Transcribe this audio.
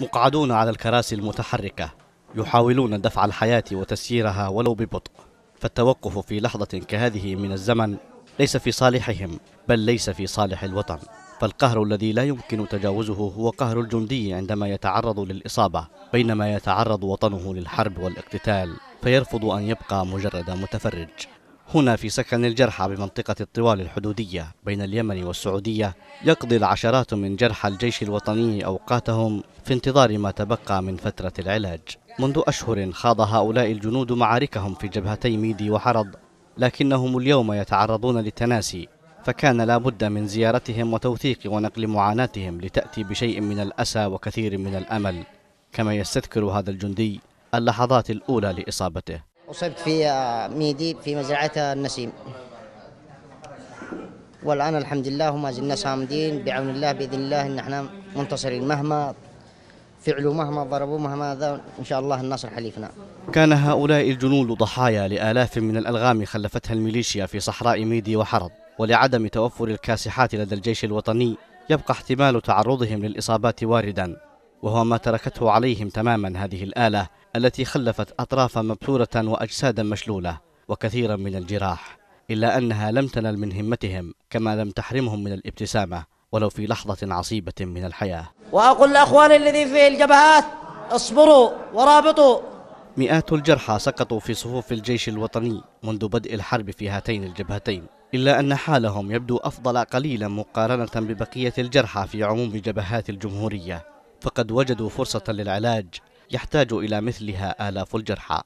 مقعدون على الكراسي المتحركة يحاولون دفع الحياة وتسييرها ولو ببطء فالتوقف في لحظة كهذه من الزمن ليس في صالحهم بل ليس في صالح الوطن فالقهر الذي لا يمكن تجاوزه هو قهر الجندي عندما يتعرض للإصابة بينما يتعرض وطنه للحرب والاقتتال فيرفض أن يبقى مجرد متفرج هنا في سكن الجرحى بمنطقة الطوال الحدودية بين اليمن والسعودية يقضي العشرات من جرحى الجيش الوطني أوقاتهم في انتظار ما تبقى من فترة العلاج منذ أشهر خاض هؤلاء الجنود معاركهم في جبهتي ميدي وحرض لكنهم اليوم يتعرضون للتناسي فكان لا بد من زيارتهم وتوثيق ونقل معاناتهم لتأتي بشيء من الأسى وكثير من الأمل كما يستذكر هذا الجندي اللحظات الأولى لإصابته أصبت في ميدي في مزرعة النسيم والآن الحمد لله ما زلنا صامدين بعون الله بإذن الله إن احنا منتصرين مهما فعلوا مهما ضربوا مهما ذا إن شاء الله النصر حليفنا كان هؤلاء الجنود ضحايا لآلاف من الألغام خلفتها الميليشيا في صحراء ميدي وحرب ولعدم توفر الكاسحات لدى الجيش الوطني يبقى احتمال تعرضهم للإصابات واردا وهو ما تركته عليهم تماما هذه الآلة التي خلفت أطرافا مبثورة وأجسادا مشلولة وكثيرا من الجراح إلا أنها لم تنل من همتهم كما لم تحرمهم من الابتسامة ولو في لحظة عصيبة من الحياة وأقول لأخواني الذين في الجبهات اصبروا ورابطوا مئات الجرحى سقطوا في صفوف الجيش الوطني منذ بدء الحرب في هاتين الجبهتين إلا أن حالهم يبدو أفضل قليلا مقارنة ببقية الجرحى في عموم جبهات الجمهورية فقد وجدوا فرصة للعلاج يحتاج إلى مثلها آلاف الجرحى